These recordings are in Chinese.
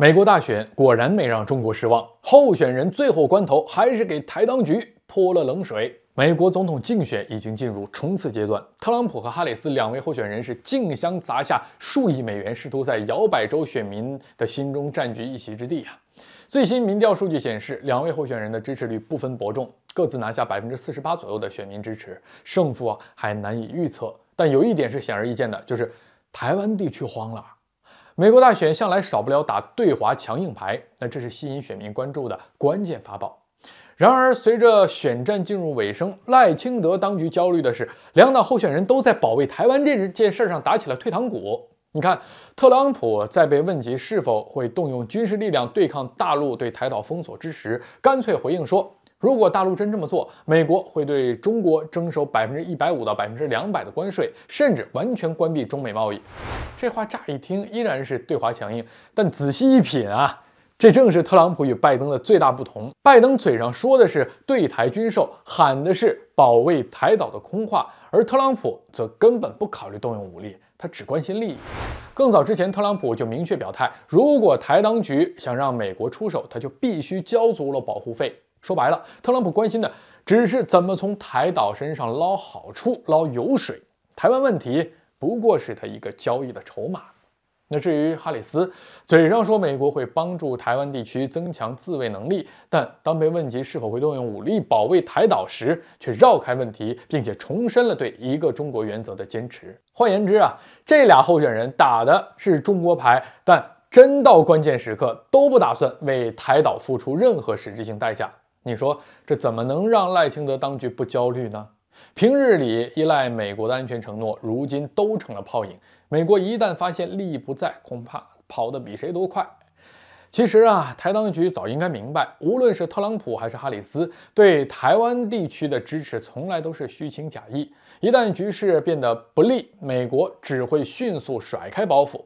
美国大选果然没让中国失望，候选人最后关头还是给台当局泼了冷水。美国总统竞选已经进入冲刺阶段，特朗普和哈里斯两位候选人是竞相砸下数亿美元，试图在摇摆州选民的心中占据一席之地啊。最新民调数据显示，两位候选人的支持率不分伯仲，各自拿下百分之四十八左右的选民支持，胜负啊还难以预测。但有一点是显而易见的，就是台湾地区慌了。美国大选向来少不了打对华强硬牌，那这是吸引选民关注的关键法宝。然而，随着选战进入尾声，赖清德当局焦虑的是，两党候选人都在保卫台湾这件事上打起了退堂鼓。你看，特朗普在被问及是否会动用军事力量对抗大陆对台岛封锁之时，干脆回应说。如果大陆真这么做，美国会对中国征收百分之一百五到百分之两百的关税，甚至完全关闭中美贸易。这话乍一听依然是对华强硬，但仔细一品啊，这正是特朗普与拜登的最大不同。拜登嘴上说的是对台军售，喊的是保卫台岛的空话，而特朗普则根本不考虑动用武力，他只关心利益。更早之前，特朗普就明确表态，如果台当局想让美国出手，他就必须交足了保护费。说白了，特朗普关心的只是怎么从台岛身上捞好处、捞油水，台湾问题不过是他一个交易的筹码。那至于哈里斯，嘴上说美国会帮助台湾地区增强自卫能力，但当被问及是否会动用武力保卫台岛时，却绕开问题，并且重申了对一个中国原则的坚持。换言之啊，这俩候选人打的是中国牌，但真到关键时刻都不打算为台岛付出任何实质性代价。你说这怎么能让赖清德当局不焦虑呢？平日里依赖美国的安全承诺，如今都成了泡影。美国一旦发现利益不在，恐怕跑得比谁都快。其实啊，台当局早应该明白，无论是特朗普还是哈里斯，对台湾地区的支持从来都是虚情假意。一旦局势变得不利，美国只会迅速甩开包袱。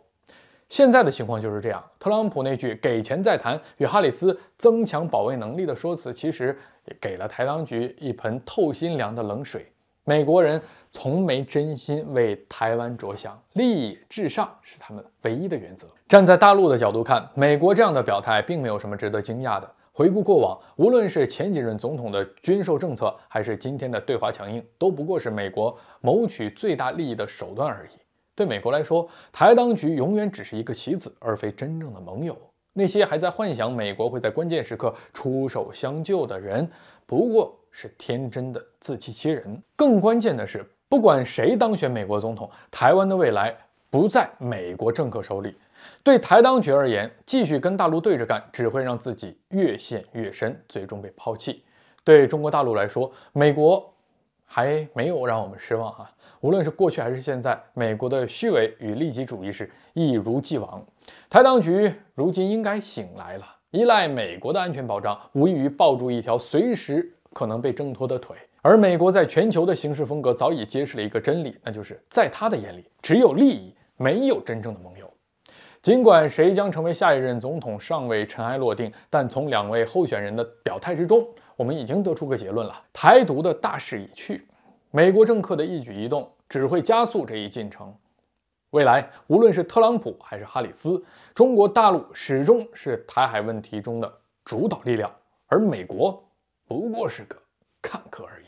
现在的情况就是这样。特朗普那句“给钱再谈”与哈里斯增强保卫能力的说辞，其实也给了台当局一盆透心凉的冷水。美国人从没真心为台湾着想，利益至上是他们唯一的原则。站在大陆的角度看，美国这样的表态并没有什么值得惊讶的。回顾过往，无论是前几任总统的军售政策，还是今天的对华强硬，都不过是美国谋取最大利益的手段而已。对美国来说，台当局永远只是一个棋子，而非真正的盟友。那些还在幻想美国会在关键时刻出手相救的人，不过是天真的自欺欺人。更关键的是，不管谁当选美国总统，台湾的未来不在美国政客手里。对台当局而言，继续跟大陆对着干，只会让自己越陷越深，最终被抛弃。对中国大陆来说，美国。还没有让我们失望啊！无论是过去还是现在，美国的虚伪与利己主义是一如既往。台当局如今应该醒来了，依赖美国的安全保障，无异于抱住一条随时可能被挣脱的腿。而美国在全球的行事风格早已揭示了一个真理，那就是在他的眼里，只有利益，没有真正的盟友。尽管谁将成为下一任总统尚未尘埃落定，但从两位候选人的表态之中，我们已经得出个结论了：台独的大势已去，美国政客的一举一动只会加速这一进程。未来无论是特朗普还是哈里斯，中国大陆始终是台海问题中的主导力量，而美国不过是个看客而已。